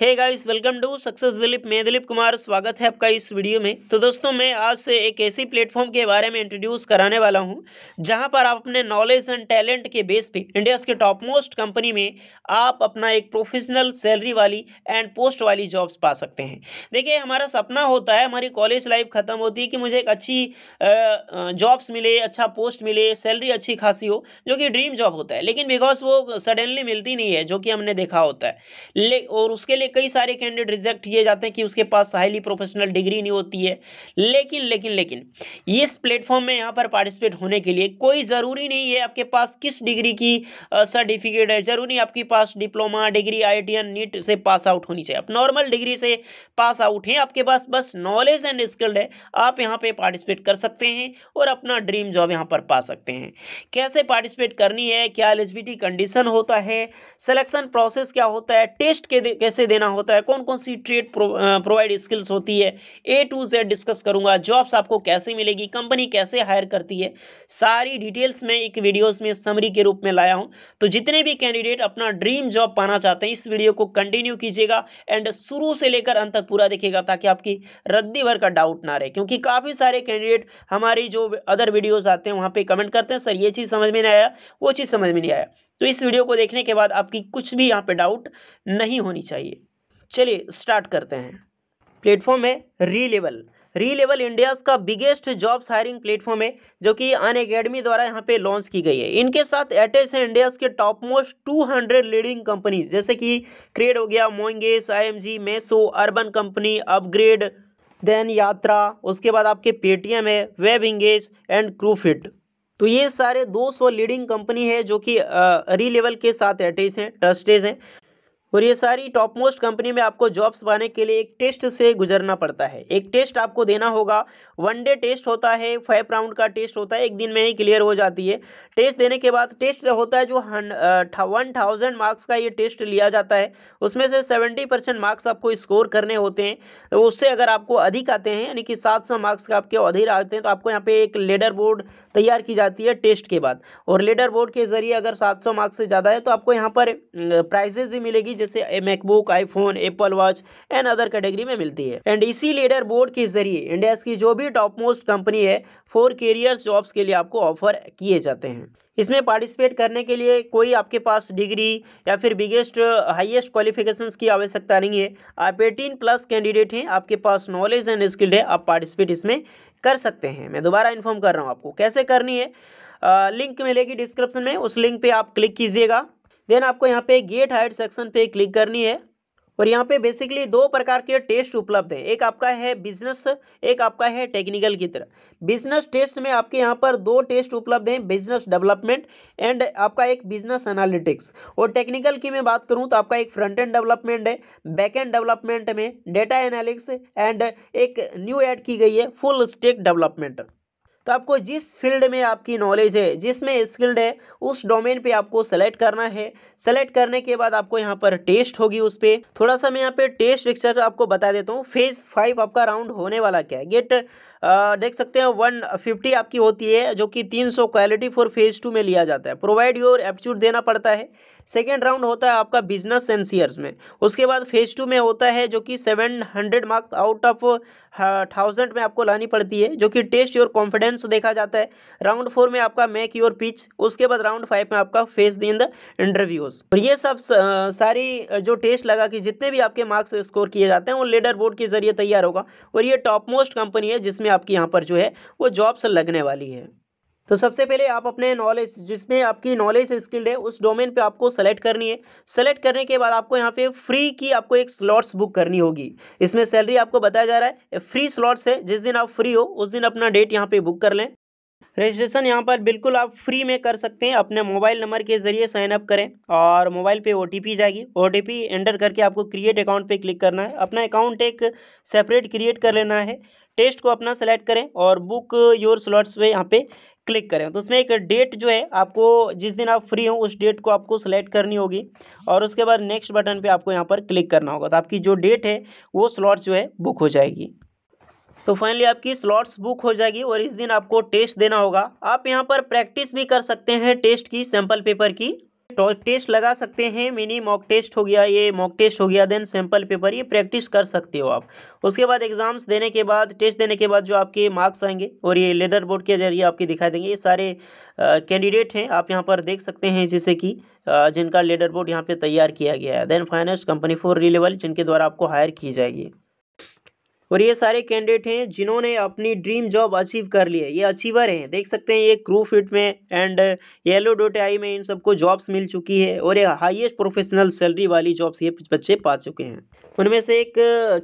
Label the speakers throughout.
Speaker 1: hey guys welcome to success Dilip मैं दिलीप कुमार स्वागत है आपका इस वीडियो में तो दोस्तों मैं आज से एक ऐसी प्लेटफॉर्म के बारे में इंट्रोड्यूस कराने वाला हूं जहां पर आप अपने नॉलेज एंड टैलेंट के बेस पे इंडियाज़ के टॉप मोस्ट कंपनी में आप अपना एक प्रोफेशनल सैलरी वाली एंड पोस्ट वाली जॉब्स पा सकते हैं देखिए हमारा सपना होता है हमारी कॉलेज लाइफ ख़त्म होती है कि मुझे एक अच्छी जॉब्स मिले अच्छा पोस्ट मिले सैलरी अच्छी खासी हो जो कि ड्रीम जॉब होता है लेकिन बिकॉज वो सडनली मिलती नहीं है जो कि हमने देखा होता है और उसके लिए कई सारे कैंडिडेट रिजेक्ट किए जाते हैं कि उसके पास हाईली प्रोफेशनल डिग्री नहीं होती है लेकिन लेकिन लेकिन इस प्लेटफॉर्म में यहाँ पर पार्टिसिपेट होने के लिए कोई ज़रूरी नहीं है आपके पास किस डिग्री की सर्टिफिकेट है ज़रूरी आपके पास डिप्लोमा डिग्री आई नीट से पास आउट होनी चाहिए आप नॉर्मल डिग्री से पास आउट हैं आपके पास बस नॉलेज एंड स्किल्ड है आप यहाँ पर पार्टिसिपेट कर सकते हैं और अपना ड्रीम जॉब यहाँ पर पा सकते हैं कैसे पार्टिसिपेट करनी है क्या एलिजिबिलिटी कंडीशन होता है सिलेक्शन प्रोसेस क्या होता है टेस्ट के कैसे देना होता है कौन कौन सी ट्रेड प्रोवाइड स्किल्स होती है ए टू जेड डिस्कस करूंगा जॉब्स आपको कैसे मिलेगी कंपनी कैसे हायर करती है सारी डिटेल्स मैं एक वीडियोस में समरी के रूप में लाया हूं तो जितने भी कैंडिडेट अपना ड्रीम जॉब पाना चाहते हैं इस वीडियो को कंटिन्यू कीजिएगा एंड शुरू से लेकर अंत तक पूरा देखिएगा ताकि आपकी रद्दी भर का डाउट ना रहे क्योंकि काफ़ी सारे कैंडिडेट हमारी जो अदर वीडियोज़ आते हैं वहाँ पर कमेंट करते हैं सर ये चीज़ समझ में नहीं आया वो चीज़ समझ में नहीं आया तो इस वीडियो को देखने के बाद आपकी कुछ भी यहाँ पर डाउट नहीं होनी चाहिए चलिए स्टार्ट करते हैं प्लेटफॉर्म है Relevel Relevel India's का बिगेस्ट जॉब्स हायरिंग प्लेटफॉर्म है जो कि अन अकेडमी द्वारा यहाँ पे लॉन्च की गई है इनके साथ अटैच है इंडियाज के top most two hundred leading companies जैसे कि क्रेड हो गया मोइंगेस आई Meesho Urban Company upGrad then Yatra उसके बाद आपके पेटीएम है वेब इंगेज एंड क्रूफिट तो ये सारे 200 लीडिंग कंपनी है जो कि री लेवल के साथ अटैच हैं ट्रस्टेज हैं और ये सारी टॉप मोस्ट कंपनी में आपको जॉब्स पाने के लिए एक टेस्ट से गुजरना पड़ता है एक टेस्ट आपको देना होगा वन डे टेस्ट होता है फाइव राउंड का टेस्ट होता है एक दिन में ही क्लियर हो जाती है टेस्ट देने के बाद टेस्ट होता है जो वन थाउजेंड मार्क्स का ये टेस्ट लिया जाता है उसमें से सेवेंटी परसेंट मार्क्स आपको स्कोर करने होते हैं तो उससे अगर आपको अधिक आते हैं यानी कि सात सौ मार्क्स का आपके अधिक आते हैं तो आपको यहाँ पे एक लेडर बोर्ड तैयार की जाती है टेस्ट के बाद और लेडर बोर्ड के जरिए अगर सात सौ मार्क्स से ज़्यादा है तो आपको यहाँ पर प्राइजेज भी मिलेगी जैसे MacBook iPhone Apple Watch and other category में मिलती है एंड इसी लीडर बोर्ड के जरिए इंडिया की जो भी टॉप मोस्ट कंपनी है फोर कैरियर जॉब्स के लिए आपको ऑफर किए जाते हैं इसमें पार्टिसिपेट करने के लिए कोई आपके पास डिग्री या फिर बिगेस्ट हाईएस्ट क्वालिफिकेशन की आवश्यकता नहीं है आप एटीन प्लस कैंडिडेट हैं आपके पास नॉलेज एंड स्किल्ड है आप पार्टिसिपेट इसमें कर सकते हैं मैं दोबारा इन्फॉर्म कर रहा हूँ आपको कैसे करनी है आ, लिंक मिलेगी डिस्क्रिप्शन में उस लिंक पे आप क्लिक कीजिएगा देन आपको यहाँ पे गेट हाइट सेक्शन पे क्लिक करनी है और यहाँ पे बेसिकली दो प्रकार के टेस्ट उपलब्ध हैं एक आपका है बिजनेस एक आपका है टेक्निकल की तरह बिजनेस टेस्ट में आपके यहाँ पर दो टेस्ट उपलब्ध हैं बिजनेस डेवलपमेंट एंड आपका एक बिजनेस एनालिटिक्स और टेक्निकल की मैं बात करूँ तो आपका एक फ्रंट एंड डेवलपमेंट है बैक एंड डेवलपमेंट में डेटा एनालिक्स एंड एक न्यू एड की गई है फुल स्टेक डेवलपमेंट तो आपको जिस फील्ड में आपकी नॉलेज है जिसमें स्किल्ड है उस डोमेन पे आपको सेलेक्ट करना है सेलेक्ट करने के बाद आपको यहाँ पर टेस्ट होगी उस पर थोड़ा सा मैं यहाँ पे टेस्ट लेक्चर आपको बता देता हूँ फेज फाइव आपका राउंड होने वाला क्या है गेट देख सकते हैं वन फिफ्टी आपकी होती है जो कि तीन सौ क्वालिटी फॉर फेज टू में लिया जाता है प्रोवाइड योर एप्टीट्यूड देना पड़ता है सेकेंड राउंड होता है आपका बिजनेस एंड शेयर्स में उसके बाद फेज टू में होता है जो कि seven hundred marks out of हाँ, थाउजेंड में आपको लानी पड़ती है जो कि टेस्ट योर कॉन्फिडेंस देखा जाता है राउंड फोर में आपका मेक योर पिच उसके बाद राउंड फाइव में आपका फेस दिन द इंटरव्यूज और तो ये सब सारी जो टेस्ट लगा कि जितने भी आपके मार्क्स स्कोर किए जाते हैं वो लेडर बोर्ड के जरिए तैयार होगा और ये टॉप मोस्ट कंपनी है जिसमें आपकी यहाँ पर जो है वो जॉब्स लगने वाली है तो सबसे पहले आप अपने नॉलेज जिसमें आपकी नॉलेज स्किल्ड है उस डोमेन पे आपको सेलेक्ट करनी है सेलेक्ट करने के बाद आपको यहाँ पे फ्री की आपको एक स्लॉट्स बुक करनी होगी इसमें सैलरी आपको बताया जा रहा है फ्री स्लॉट्स है जिस दिन आप फ्री हो उस दिन अपना डेट यहाँ पे बुक कर लें रजिस्ट्रेशन यहाँ पर बिल्कुल आप फ्री में कर सकते हैं अपने मोबाइल नंबर के जरिए साइन अप करें और मोबाइल पे ओ जाएगी ओ एंटर करके आपको क्रिएट अकाउंट पे क्लिक करना है अपना अकाउंट एक सेपरेट क्रिएट कर लेना है टेस्ट को अपना सेलेक्ट करें और बुक योर स्लॉट्स पे यहाँ पे क्लिक करें तो उसमें एक डेट जो है आपको जिस दिन आप फ्री हो उस डेट को आपको सेलेक्ट करनी होगी और उसके बाद नेक्स्ट बटन पे आपको यहाँ पर क्लिक करना होगा तो आपकी जो डेट है वो स्लॉट्स जो है बुक हो जाएगी तो फाइनली आपकी स्लॉट्स बुक हो जाएगी और इस दिन आपको टेस्ट देना होगा आप यहाँ पर प्रैक्टिस भी कर सकते हैं टेस्ट की सैम्पल पेपर की टेस्ट लगा सकते हैं मिनी मॉक टेस्ट हो गया ये मॉक टेस्ट हो गया देन सैंपल पेपर ये प्रैक्टिस कर सकते हो आप उसके बाद एग्जाम्स देने के बाद टेस्ट देने के बाद जो आपके मार्क्स आएंगे और ये लेदर बोर्ड के जरिए आपके दिखाई देंगे ये सारे कैंडिडेट हैं आप यहाँ पर देख सकते हैं जैसे कि जिनका लेडर बोर्ड यहाँ पर तैयार किया गया है then finance company for Relevel जिनके द्वारा आपको हायर की जाएगी और ये सारे कैंडिडेट हैं जिन्होंने अपनी ड्रीम जॉब अचीव कर ली है ये अचीवर हैं देख सकते हैं ये क्रू फिट में एंड येलो डोट आई में इन सबको जॉब्स मिल चुकी है और ये हाईएस्ट प्रोफेशनल सैलरी वाली जॉब्स ये बच्चे पा चुके हैं उनमें से एक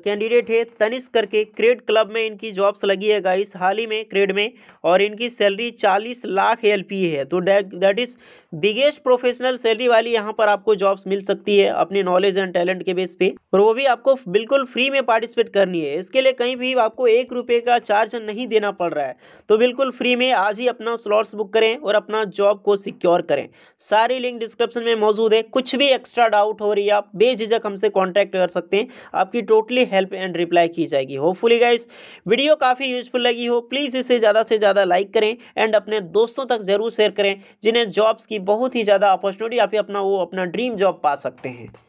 Speaker 1: कैंडिडेट है तनिष करके क्रेड क्लब में इनकी जॉब्स लगी है गाइस हाल ही में क्रेड में और इनकी सैलरी 40 लाख एल है तो that is biggest professional salary वाली यहाँ पर आपको जॉब्स मिल सकती है अपने नॉलेज एंड टैलेंट के बेस पे और वो भी आपको बिल्कुल फ्री में पार्टिसिपेट करनी है इसके इसके लिए कहीं भी आपको एक रुपये का चार्ज नहीं देना पड़ रहा है तो बिल्कुल फ्री में आज ही अपना स्लॉट्स बुक करें और अपना जॉब को सिक्योर करें सारी लिंक डिस्क्रिप्शन में मौजूद है कुछ भी एक्स्ट्रा डाउट हो रही है आप बेझिझक हमसे कॉन्टैक्ट कर सकते हैं आपकी टोटली हेल्प एंड रिप्लाई की जाएगी होपफुली गाइस वीडियो काफ़ी यूजफुल लगी हो प्लीज़ इसे ज़्यादा से ज़्यादा लाइक करें एंड अपने दोस्तों तक ज़रूर शेयर करें जिन्हें जॉब्स की बहुत ही ज़्यादा अपॉर्चुनिटी आप अपना वो अपना ड्रीम जॉब पा सकते हैं